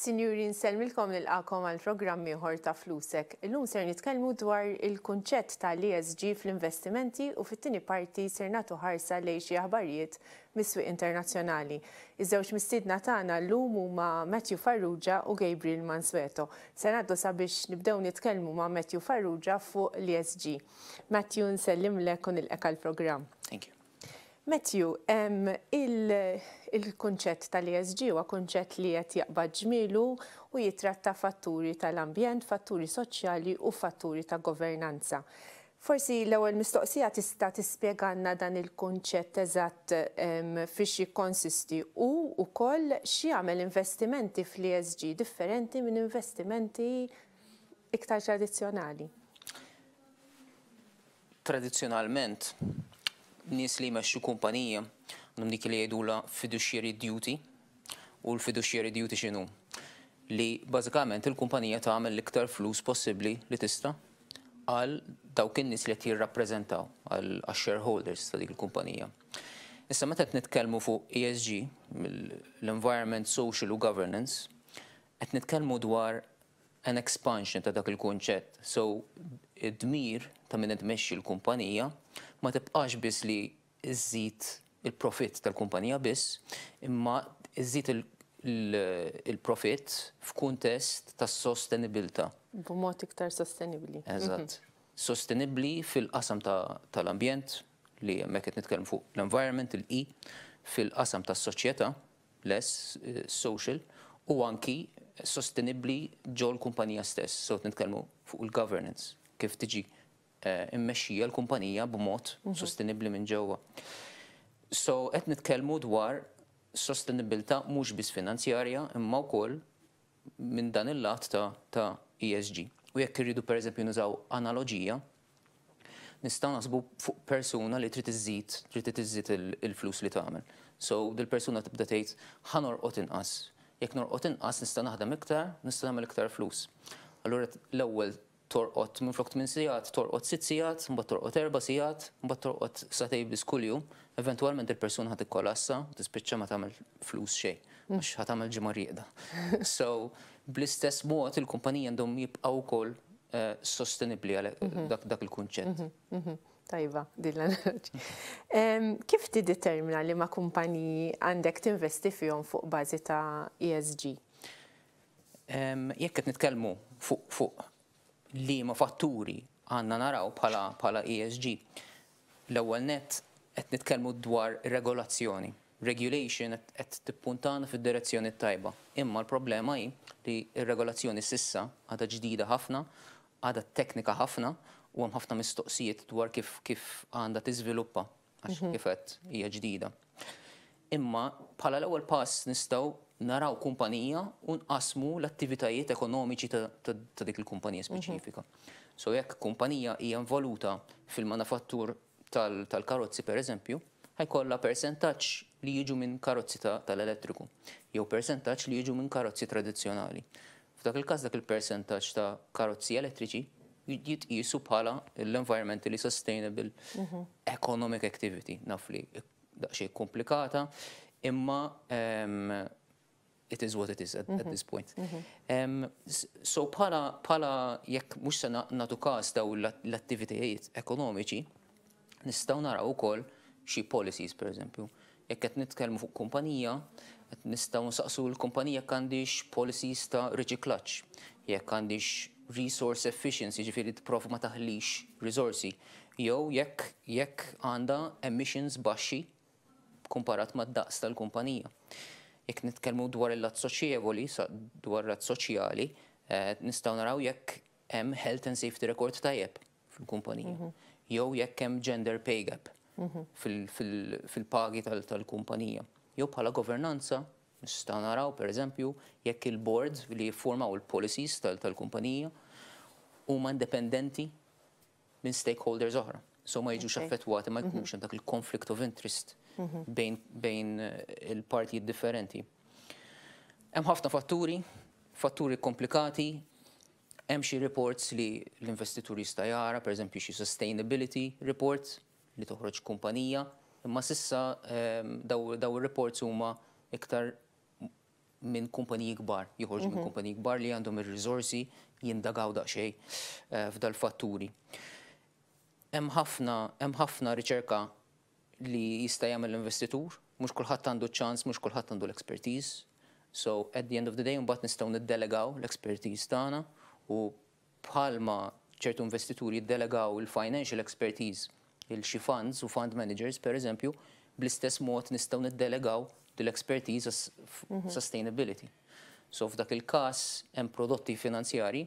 Sinjuri, nselmilkom nil-qakom għal-programm ieħor ta' flusek. Illum ser nitkellmu dwar il-kunċett tal-ESG fl-investimenti u fit-tieni parti ser nagħtu ħarsa lejn xi aħbarijiet mis-swieq internazzjonali. Iż-żewġ mistiedna tagħna llum huma Matthew Farrugia u Gabriel Mansueto. Se ngħaddu sabiex nibdew nitkellmu ma' Matthew Farrugia fuq l-ESG. Matthew, nsellimlek u il għal-programm. Thank you. Matthew, il-konċett il tal-ESG huwa konċett li qed jaqbad ġmielu u jitratta fatturi tal-ambjent, fatturi soċjali u fatturi ta' governanza. Forsi l-ewwel mistoqsija tista' tispjegana dan il-kunċett eżatt fiex jikkonsisti u wkoll xi jagħmel investimenti fl-ESG differenti minn investimenti iktar tradizzjonali. Tradizzjonalment nies li jmexxu kumpanija għandhom dik li jgħidula fiduciary duty u l-fiduciary duty x'inhu. Li bażikament il-kumpanija tagħmel l-iktar flus possibbli li tista' għal dawk in-nies li qed jirrappreżentaw għal shareholders ta' dik il-kumpanija. Issa meta qed nitkellmu fuq ESG, l-Environment, Social u Governance, qed nitkellmu dwar an expansion ta' dak il kunċett So, id-dmir ta' minn id l-kumpanija ma tibqax biss li iżid il-profit tal-kumpanija biss, imma iżid il-profit f'kuntest tas sostenibilta. B'mod iktar sostenibli. Eżatt. Mhm. Sostenibli fil-qasam tal-ambjent, li jemmek qed nitkellem fuq l-environment, il i fil-qasam tas-soċjetà, less eh, social, u anki sostenibli ġol kumpanija stess. So nitkellmu fuq il-governance, kif tiġi Eh, immexxija l-kumpanija b'mod mhm. sostenibbli minn ġewwa. So qed nitkellmu dwar sostenibilità mhux biss finanzjarja imma wkoll minn dan il-lat ta', ta ESG. U jekk irridu pereżempju nużaw analogija, nistgħu nasbu fuq persuna li trid iżid, trid iżid il-flus li tagħmel. So dil-persuna tibda tgħid ħanorqod inqas. Jekk norqod inqas nista' naħdem iktar, nista' nagħmel iktar flus. Allura l-ewwel torqot minn flok 8 sijat, torqot 6 sijat, mbatt torqot 4 sijat, mbatt torqot satej bis kulju, eventwalment il-persuna ħad ikkolassa, tispiċċa ma tagħmel flus xejn, mux ħad tagħmel ġimarieda. So bl-istess mod il-kumpanija għandhom jibqgħu wkoll eh, sostenibli għal mhm. dak il-kunċett. Mhm. Mhm. Tajba, dillan. Kif determina li ma kumpaniji għandek tinvesti fihom fuq bażi ta' ESG? Jekk qed nitkellmu fuq fuq li ma fatturi għanna naraw pala, pala ESG. L-ewwel net qed nitkellmu dwar regolazzjoni. Regulation qed tippuntana fid-direzzjoni tajba. Imma l-problema hi li r-regolazzjoni sissa għadha ġdida ħafna, għadha teknika ħafna u hemm ħafna mistoqsijiet dwar kif kif għandha tiżviluppa għax mhm. kif qed hija ġdida. Imma bħala l-ewwel pass nistgħu naraw kumpanija u nqasmu l-attivitajiet ekonomiċi ta' dik il-kumpanija mhm. speċifika. So jekk kumpanija hija involuta fil manafattur tal-karozzi per eżempju, ħajkolla percentaġġ li jiġu minn karozzi tal-elettriku, jew percentaċ li jiġu minn karozzi tradizzjonali. F'dak il-każ dak il percentaċ ta' karozzi elettriċi jitqisu bħala l-environmentally sustainable mhm. economic activity, nafli daqxie komplikata, imma ehm, it is what it is at, mm -hmm. at mhm. this point. Mm -hmm. um, so pala, pala jekk mux se natu kas daw l-attivitajiet ekonomiċi, nistaw naraw u koll xie policies, per eżempju. Jekk qed nitkellmu fuq kumpanija, qed nistgħu nsaqsu l-kumpanija kandix policies ta' riċiklaġġ, jekk għandix resource efficiency, ġifieri tipprovu ma taħlix resorsi jew jekk jekk għandha emissions baxxi komparat mad-daqs tal-kumpanija jekk nitkellmu dwar il-lat soċjevoli, dwar lat soċjali, eh, nistgħu naraw jekk hemm health and safety record tajjeb fil-kumpanija. Mhm. Jew jekk hemm gender pay gap mhm. fil-pagi tal-kumpanija. Jew bħala governanza nistaw naraw pereżempju jekk il board li jiffurmaw il-policies tal-kumpanija huma independenti minn stakeholders oħra. So ma jiġux affettwati ma jkunx mhm. dak il-conflict of interest. Mhm. bejn eh, il-partijiet differenti. Hemm ħafna fatturi, fatturi komplikati, hemm xi reports li l-investitur jista' jara, pereżempju xi sustainability report li toħroġ kumpanija, imma sissa ehm, daw ir-reports huma iktar minn kumpaniji kbar, jħorġ minn mhm. kumpaniji kbar li għandhom ir rizorsi jindagaw daqxej eh, f'dal-fatturi. Hemm ħafna hemm ħafna riċerka li jista' jagħmel investitur, mhux kulħadd għandu ċans, mhux kulħadd għandu l-expertise. So at the end of the day mbagħad nistgħu niddelegaw l-expertise tagħna u bħalma ċertu investituri jiddelegaw il-financial expertise il xi funds u fund managers per eżempju bl-istess mod nistgħu niddelegaw l-expertise mhm. sustainability. So f'dak il-każ hemm prodotti finanzjari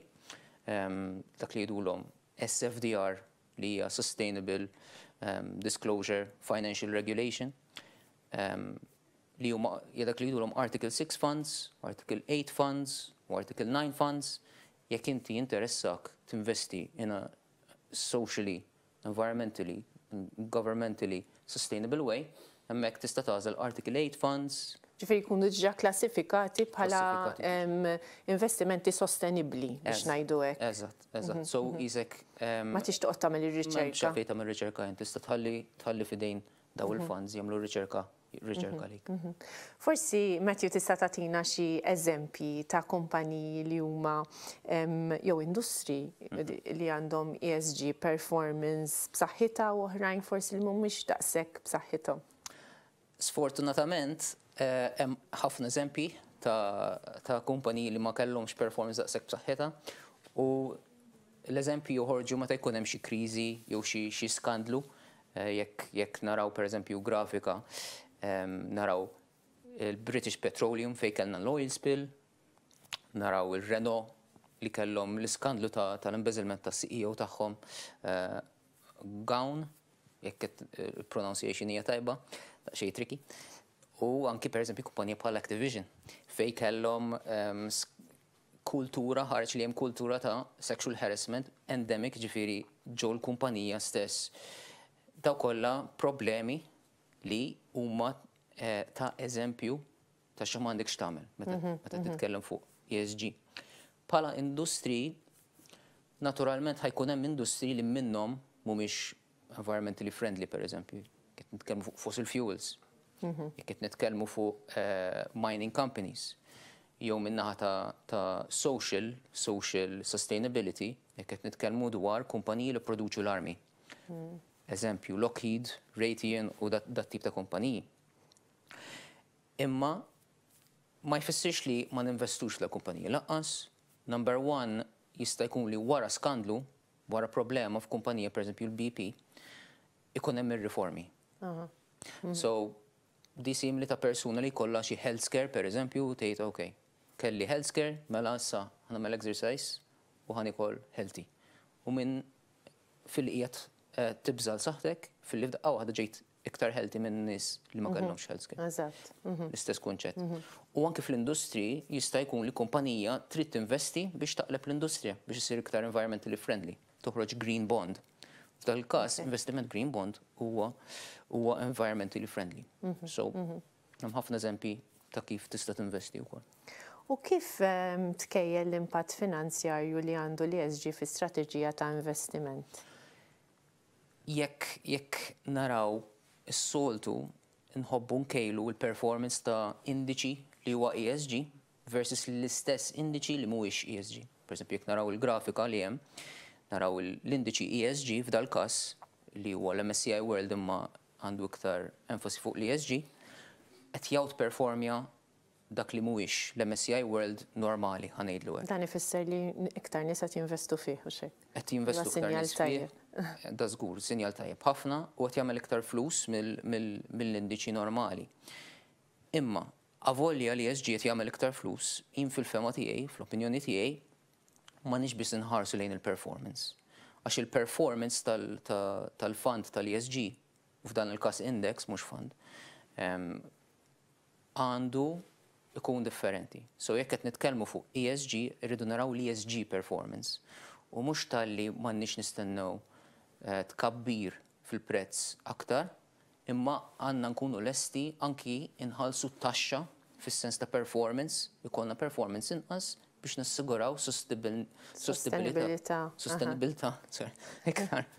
ehm, dak li jdulhom SFDR li hija Sustainable um, Disclosure Financial Regulation um, li huma jadak li jidulhom Article 6 funds, Article 8 funds, u Article 9 funds, jekk inti interessak tinvesti in a socially, environmentally, governmentally sustainable way, hemmhekk tista' tażel Article 8 funds, ġifiri kunu ġa klassifikati bħala investimenti sostenibli biex najdu hekk. Eżatt, eżatt. Mhm, so mhm. isek. Ma tix toqgħod tagħmel ir-riċerka. Ma tix tagħmel ir-riċerka, tista' tħalli tħalli fidejn daw mhm. il-funds jagħmlu riċerka riċerka lik. Forsi, Matthew, tista' tagħtina xi eżempji ta' kumpaniji li huma jew industri li għandhom ESG performance b'saħħitha u oħrajn forsi li mhumiex daqshekk b'saħħithom. Sfortunatament, Eh, hemm ħafna eżempji ta' kumpaniji li ma kellhomx performance daqshekk b'saħħitha u l-eżempju joħorġu meta jkun hemm xi kriżi jew xi skandlu eh, jekk naraw pereżempju grafika ehm, naraw il-British Petroleum fej kellna l-oil spill, naraw il-Renault li kellhom l-iskandlu tal imbeżilment ta' CEO tagħhom eh, Gawn, jekk il-pronunciation hija tajba, xej triki. U anki per eżempju kumpanija bħal Activision fej kellhom um, kultura, ħarġ li hemm kultura ta' sexual harassment endemic ġifiri ġo l-kumpanija stess. Ta' kolla problemi li huma eh, ta' eżempju ta' xi m'għandek x'tagħmel meta mm -hmm. titkellem fuq ESG. Pala industri naturalment ħajkun hemm industri li minnhom mhumiex environmentally friendly per eżempju. Nitkellmu fuq fossil fuels, Mhm. Jek nitkellmu fuq eh, mining companies. Jew minnaħa ta', ta social, social sustainability, jek qed nitkellmu dwar kumpaniji li produċu l-armi. Mhm. Eżempju, Lockheed, Raytheon u dat tip ta' kumpaniji. Imma ma jfessirx li ma ninvestux la kumpanija laqqas. Number one, jista' jkun li wara skandlu, wara problema f'kumpanija, per esempio l-BP, ikun hemm ir-riformi. So, mhm di simili ta' persuna li kolla xi health care per eżempju tgħid ok, kelli health care mela issa nagħmel exercise u ħan ikoll healthy. U minn fil-qiegħed eh, tibżal saħtek fil-lifdaqqa ah, waħda ġejt iktar healthy minn nies li ma mhm. kellhomx health care. Eżatt. Mhm. L-istess kunċett. Mhm. U anke fl-industri jista' jkun li kumpanija trid tinvesti biex taqleb l-industrija biex isir iktar environmentally friendly, toħroġ green bond tal kas każ investiment green bond huwa huwa environmentally friendly. Mhm, so, mhm. hemm ħafna eżempji ta' kif tista' tinvesti wkoll. U kif ehm, tkejjel l-impatt finanzjarju li għandu li ESG fi strateġija ta' investiment? Jekk jekk naraw is-soltu nħobbu nkejlu l-performance ta' indiċi li huwa ESG versus l-istess indiċi li mhuwiex ESG. Per esempio, jekk naraw il-grafika li hemm, naraw l-indiċi ESG f'dal-kas li huwa l-MSCI World imma għandu iktar enfasi fuq l-ESG, qed performja dak li mhuwiex l-MSCI World normali ħanejdlu hekk. Dan ifisser li iktar nies qed jinvestu fiħ u xejn. Qed jinvestu fiħ. Da żgur, sinjal tajjeb ħafna u qed jagħmel iktar flus mill-indiċi normali. Imma avolja li ESG qed jagħmel iktar flus, jim fil-fema tiegħi, fl-opinjoni tiegħi, ma nix bis nħarsu lejn il-performance. Għax il-performance tal-fund tal-ESG, u f'dan il-kas index, mux fund, għandu ikun differenti. So jekk qed nitkellmu fuq ESG, irridu naraw l-ESG performance. U mhux tal-li m'għandniex nistennew eh, tkabbir fil-prezz aktar, imma għandna nkunu lesti anki inħalsu taxxa fis-sens ta' performance, ikolna performance inqas biex nassiguraw sostenibilità. Sostenibilità, iktar.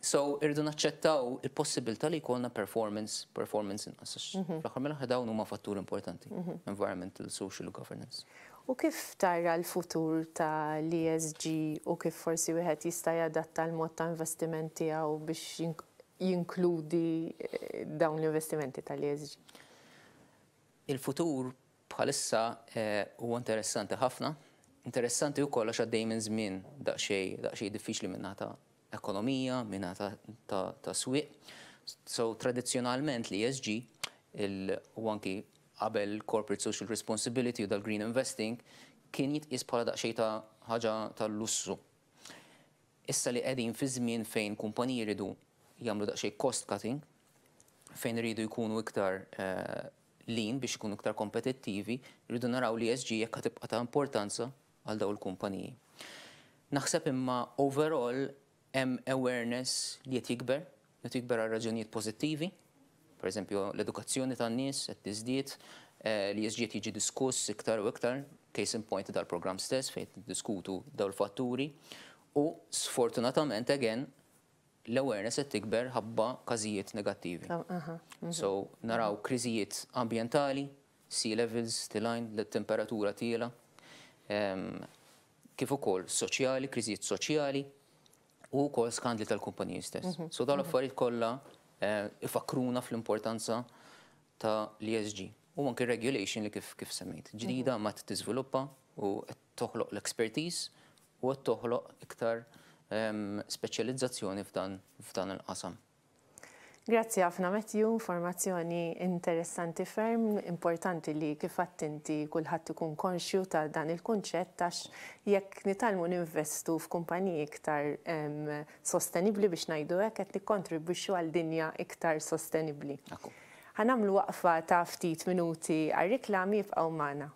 So, irridu naċċettaw il-possibilità li jkollna performance, performance inqas. Mhm. fl axar mela ħedaw numa huma fattur importanti, mhm. environmental, social governance. U kif tara l-futur ta' l-ESG u kif forsi wieħed jista' jadatta l-mod ta' investimenti għaw biex jinkludi eh, dawn l-investimenti tal-ESG? Il-futur bħalissa eh, huwa interessanti ħafna, interessanti u koll għax għaddej minn żmien daqsxej daqsxej diffiċli minn ta' ekonomija, minna ta' ta' swieq. So tradizzjonalment li ESG il-wanki qabel corporate social responsibility u dal-green investing kien jitqis bħala daqsxej ta' ħaġa ta' lussu Issa li qegħdin fi żmien fejn kumpaniji jridu jagħmlu daqsxej cost cutting, fejn rridu jkunu iktar eh, lin biex ikunu iktar kompetittivi, rridu naraw li ESG jekka tibqa' ta' importanza għal daw il-kumpaniji. Naħseb imma overall hemm awareness li qed jikber, qed jikber għal raġunijiet pożittivi, per eżempju l-edukazzjoni tan-nies qed tiżdied, eh, li ESG qed jiġi diskuss iktar u iktar, case in point dal-programm stess fejn diskutu daw il-fatturi, u sfortunatament again l-awareness qed tikber ħabba każijiet negattivi. Mhm. So naraw kriżijiet ambjentali, sea levels, tilajn, l-temperatura tiela, kif ukoll soċjali, kriżijiet soċjali u wkoll skandli tal-kumpaniji stess. Mhm, so dawn mhm. l-affarijiet kollha eh, ifakruna fl-importanza ta' l-ESG. U anke regulation li kif kif semmejt. Ġdida ma tiżviluppa u toħloq l-expertise u toħloq iktar speċjalizzazzjoni f'dan il-qasam. Grazzi ħafna Matthew, informazzjoni interessanti ferm, importanti li kif attinti kulħadd ikun konxju ta' dan il-kunċett għax jekk nitalmu ninvestu f'kumpaniji iktar sostenibli biex ngħidu hekk qed nikkontribwixxu għal dinja iktar sostenibbli. Ħanamlu waqfa ta' ftit minuti għar-riklami jibqgħu magħna.